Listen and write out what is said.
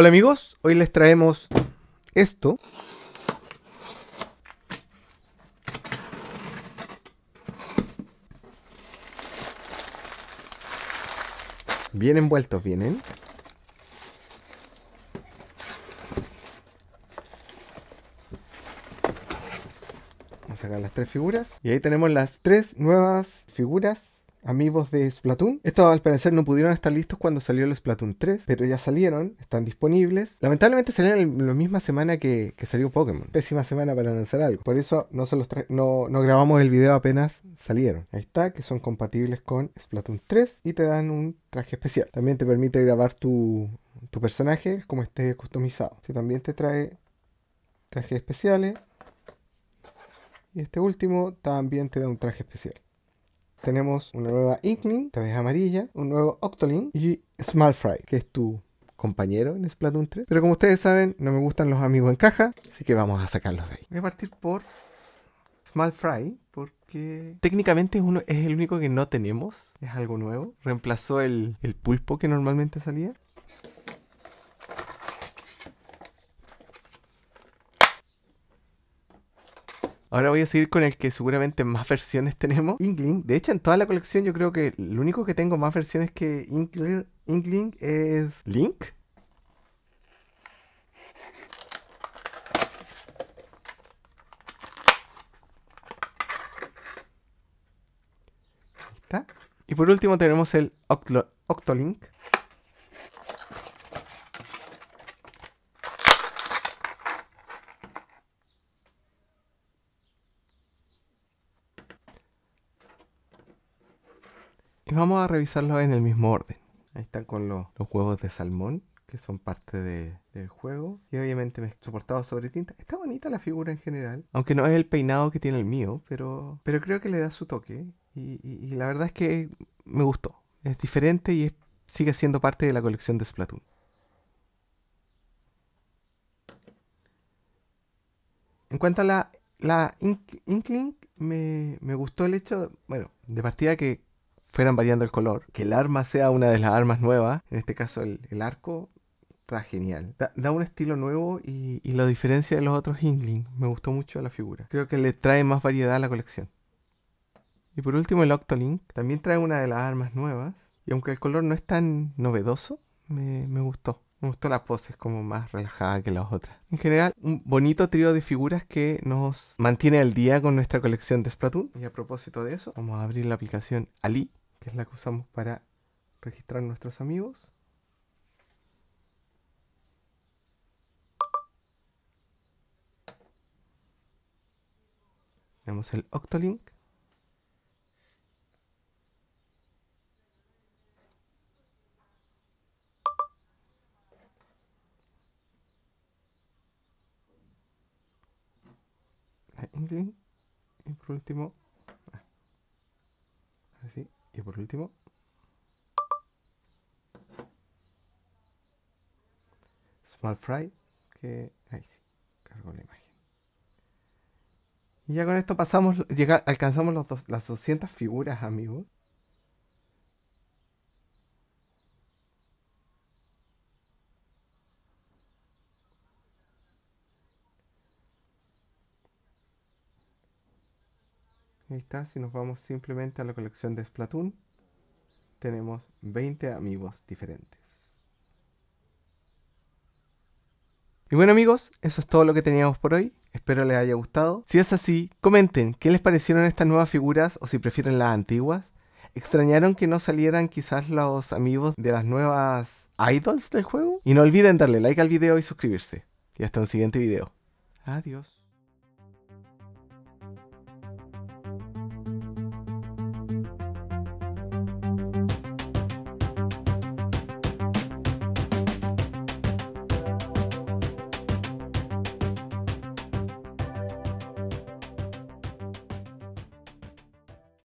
Hola amigos, hoy les traemos esto. Bien envueltos vienen. ¿eh? Vamos a sacar las tres figuras. Y ahí tenemos las tres nuevas figuras amigos de Splatoon. Estos al parecer no pudieron estar listos cuando salió el Splatoon 3, pero ya salieron, están disponibles. Lamentablemente salieron la misma semana que, que, salió Pokémon. Pésima semana para lanzar algo. Por eso no, no, grabamos el video apenas salieron. Ahí está, que son compatibles con Splatoon 3 y te dan un traje especial. También te permite grabar tu, tu personaje como esté customizado. también te trae trajes especiales. Y este último también te da un traje especial tenemos una nueva Inkling, esta vez amarilla, un nuevo Octoling y Fry, que es tu compañero en Splatoon 3. Pero como ustedes saben, no me gustan los amigos en caja, así que vamos a sacarlos de ahí. Voy a partir por Fry, porque técnicamente uno, es el único que no tenemos, es algo nuevo. Reemplazó el pulpo que normalmente salía. Ahora voy a seguir con el que seguramente más versiones tenemos, Inkling. De hecho, en toda la colección yo creo que lo único que tengo más versiones que Inkling, es Link. Ahí está. Y por último tenemos el Octolink. Y vamos a revisarlo en el mismo orden. Ahí están con los, los huevos de salmón, que son parte del juego. Y obviamente me he soportado sobre tinta. Está bonita la figura en general. Aunque no es el peinado que tiene el mío, pero, pero creo que le da su toque. Y, la verdad es que me gustó. Es diferente y sigue siendo parte de la colección de Splatoon. En cuanto a la, la Inkling, me, me, gustó el hecho, bueno, de partida que fueran variando el color. Que el arma sea una de las armas nuevas, en este caso el, arco, está genial. Da, un estilo nuevo y, y, lo diferencia de los otros Ingling. Me gustó mucho la figura. Creo que le trae más variedad a la colección. Y por último el Octolink. También trae una de las armas nuevas. Y aunque el color no es tan novedoso, me, gustó. Me gustó la pose, como más relajada que las otras. En general, un bonito trío de figuras que nos mantiene al día con nuestra colección de Splatoon. Y a propósito de eso, vamos a abrir la aplicación Ali que es la que usamos para registrar nuestros amigos. Tenemos el Octolink. La Y por último, así, ah, y por último, Small Fry, que ahí sí, cargo la imagen. Y ya con esto pasamos, alcanzamos las 200 figuras, amigos. Ahí está, si nos vamos simplemente a la colección de Splatoon, tenemos 20 amigos diferentes. Y bueno amigos, eso es todo lo que teníamos por hoy. Espero les haya gustado. Si es así, comenten qué les parecieron estas nuevas figuras o si prefieren las antiguas. ¿Extrañaron que no salieran quizás los amigos de las nuevas idols del juego? Y no olviden darle like al video y suscribirse. Y hasta un siguiente video. Adiós.